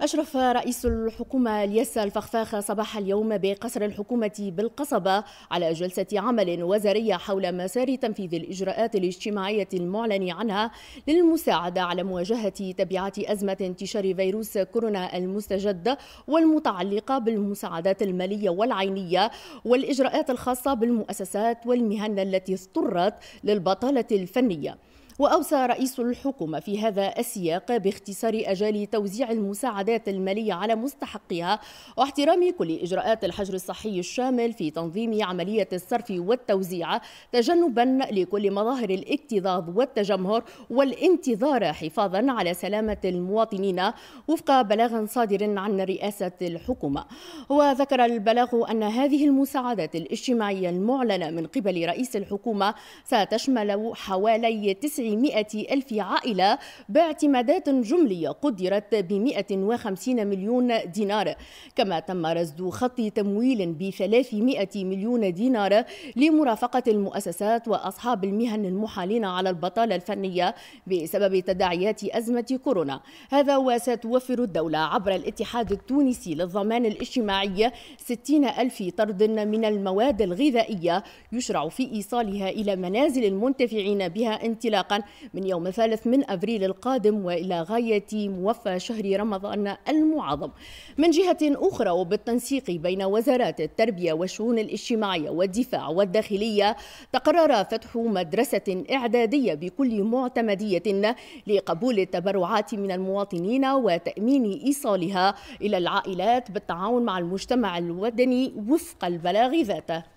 أشرف رئيس الحكومة الياس الفخفاخ صباح اليوم بقصر الحكومة بالقصبة على جلسة عمل وزارية حول مسار تنفيذ الإجراءات الاجتماعية المعلن عنها للمساعدة على مواجهة تبعات أزمة انتشار فيروس كورونا المستجد والمتعلقة بالمساعدات المالية والعينية والإجراءات الخاصة بالمؤسسات والمهن التي اضطرت للبطالة الفنية. وأوصى رئيس الحكومة في هذا السياق باختصار أجال توزيع المساعدات المالية على مستحقها واحترام كل إجراءات الحجر الصحي الشامل في تنظيم عملية الصرف والتوزيع تجنبا لكل مظاهر الاكتظاظ والتجمهر والانتظار حفاظا على سلامة المواطنين وفق بلاغ صادر عن رئاسة الحكومة وذكر البلاغ أن هذه المساعدات الاجتماعية المعلنة من قبل رئيس الحكومة ستشمل حوالي 90 900 ألف عائلة باعتمادات جملية قدرت ب 150 مليون دينار كما تم رصد خط تمويل ب 300 مليون دينار لمرافقة المؤسسات وأصحاب المهن المحالين على البطالة الفنية بسبب تداعيات أزمة كورونا هذا وستوفر الدولة عبر الاتحاد التونسي للضمان الاجتماعي 60 ألف طرد من المواد الغذائية يشرع في إيصالها إلى منازل المنتفعين بها انطلاقا من يوم الثالث من أبريل القادم وإلى غاية موفى شهر رمضان المعظم من جهة أخرى وبالتنسيق بين وزارات التربية والشؤون الاجتماعية والدفاع والداخلية تقرر فتح مدرسة إعدادية بكل معتمدية لقبول التبرعات من المواطنين وتأمين إيصالها إلى العائلات بالتعاون مع المجتمع الودني وفق البلاغ ذاته